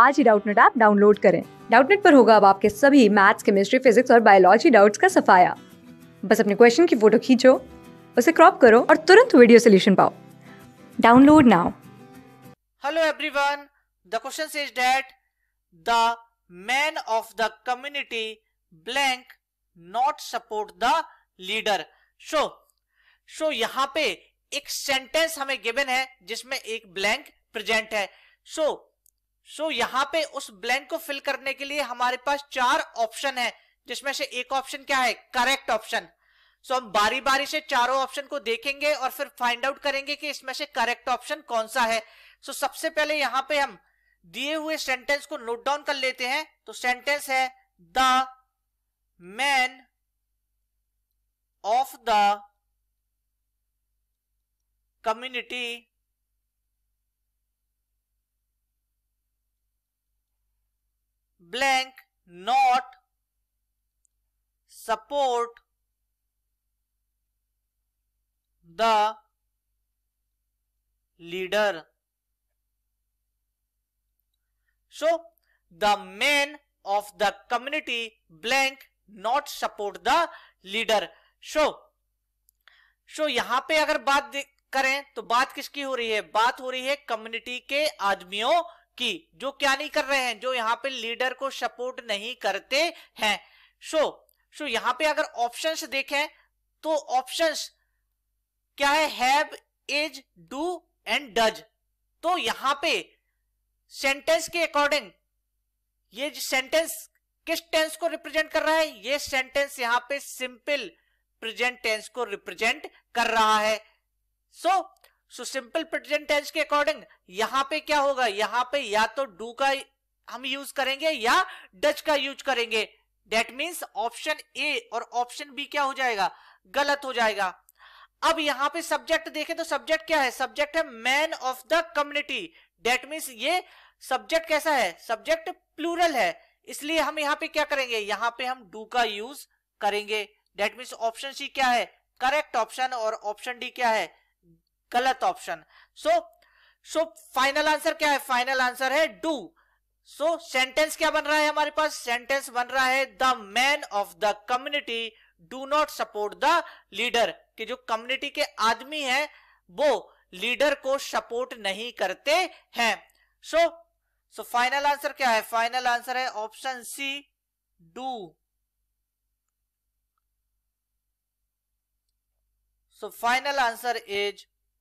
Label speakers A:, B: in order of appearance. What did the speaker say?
A: आज ही Doubtnut app download करें डाउटनेट पर होगा अब आपके सभी मैथ्स केमिस्ट्री फिजिक्स और बायोलॉजी डाउट्स का सफाया बस अपने क्वेश्चन की फोटो खींचो उसे क्रॉप करो और तुरंत वीडियो सोल्यूशन पाओ download now
B: hello everyone the question is that the man of the community blank not support the leader so so यहां पे एक सेंटेंस हमें गिवन है जिसमें एक ब्लैंक प्रेजेंट है सो so, सो so, यहां पे उस ब्लैंक को फिल करने के लिए हमारे पास चार ऑप्शन है जिसमें से एक ऑप्शन क्या है करेक्ट ऑप्शन सो हम बारी बारी से चारों ऑप्शन को देखेंगे और फिर फाइंड आउट करेंगे कि इसमें से करेक्ट ऑप्शन कौन सा है सो so, सबसे पहले यहां पे हम दिए हुए सेंटेंस को नोट डाउन कर लेते हैं तो सेंटेंस है the man of the community blank not support the leader. So the men of the community blank not support the leader. So so so, यहां पे अगर बात करें तो बात किसकी हो रही है बात हो रही है कम्युनिटी के आदमियों कि जो क्या नहीं कर रहे हैं जो यहाँ पे लीडर को सपोर्ट नहीं करते हैं सो सो यहाँ पे अगर ऑप्शंस देखें तो ऑप्शंस क्या है have is do and does तो यहाँ पे सेंटेंस के अकॉर्डिंग ये सेंटेंस किस टेंस को रिप्रेजेंट कर रहा है ये सेंटेंस यहाँ पे सिंपल प्रेजेंट टेंस को रिप्रेजेंट कर रहा है so so, so simple present tense के अकॉर्डिंग यहां पे क्या होगा यहां पे या तो डू का हम यूज करेंगे या डच का यूज करेंगे डेट मीन्स ऑप्शन ए और ऑप्शन बी क्या हो जाएगा गलत हो जाएगा अब यहां पे सब्जेक्ट देखें तो सब्जेक्ट क्या है सब्जेक्ट है man of the community that means ये सब्जेक्ट कैसा है सब्जेक्ट प्लूरल है इसलिए हम यहाँ पे क्या करेंगे यहाँ पे हम डू का यूज करेंगे डेट मीन्स ऑप्शन सी क्या है करेक्ट ऑप्शन और ऑप्शन डी क्या है गलत option so so final answer क्या है फाइनल आंसर है डू सो सेंटेंस क्या बन रहा है हमारे पास सेंटेंस बन रहा है the man of the community do not support the leader कि जो कम्युनिटी के आदमी है वो लीडर को सपोर्ट नहीं करते हैं सो सो फाइनल आंसर क्या है फाइनल आंसर है option C do so final answer is